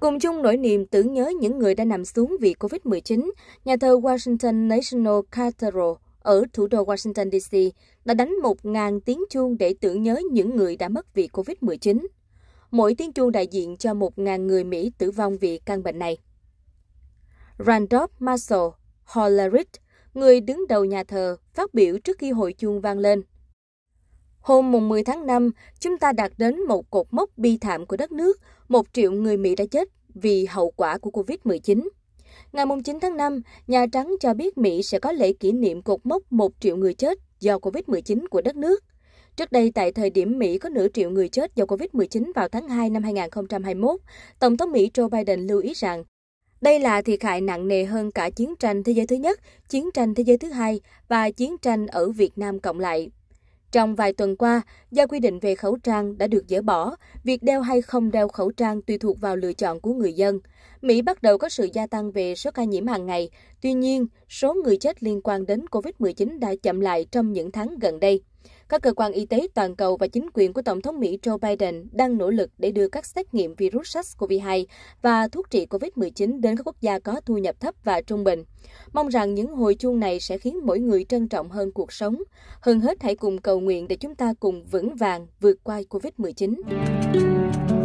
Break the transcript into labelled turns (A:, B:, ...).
A: Cùng chung nỗi niềm tưởng nhớ những người đã nằm xuống vì COVID-19, nhà thơ Washington National Cathedral ở thủ đô Washington DC đã đánh 1.000 tiếng chuông để tưởng nhớ những người đã mất vì COVID-19. Mỗi tiếng chuông đại diện cho 1.000 người Mỹ tử vong vì căn bệnh này. Randolph Marshall Hollerith, người đứng đầu nhà thờ, phát biểu trước khi hội chuông vang lên Hôm mùng 10 tháng 5, chúng ta đạt đến một cột mốc bi thảm của đất nước, một triệu người Mỹ đã chết vì hậu quả của Covid-19. Ngày 9 tháng 5, Nhà Trắng cho biết Mỹ sẽ có lễ kỷ niệm cột mốc một triệu người chết do Covid-19 của đất nước. Trước đây, tại thời điểm Mỹ có nửa triệu người chết do Covid-19 vào tháng 2 năm 2021, Tổng thống Mỹ Joe Biden lưu ý rằng đây là thiệt hại nặng nề hơn cả chiến tranh thế giới thứ nhất, chiến tranh thế giới thứ hai và chiến tranh ở Việt Nam cộng lại. Trong vài tuần qua, do quy định về khẩu trang đã được dỡ bỏ, việc đeo hay không đeo khẩu trang tùy thuộc vào lựa chọn của người dân. Mỹ bắt đầu có sự gia tăng về số ca nhiễm hàng ngày, tuy nhiên, số người chết liên quan đến COVID-19 đã chậm lại trong những tháng gần đây. Các cơ quan y tế toàn cầu và chính quyền của Tổng thống Mỹ Joe Biden đang nỗ lực để đưa các xét nghiệm virus SARS-CoV-2 và thuốc trị COVID-19 đến các quốc gia có thu nhập thấp và trung bình. Mong rằng những hồi chuông này sẽ khiến mỗi người trân trọng hơn cuộc sống. Hơn hết hãy cùng cầu nguyện để chúng ta cùng vững vàng vượt qua COVID-19.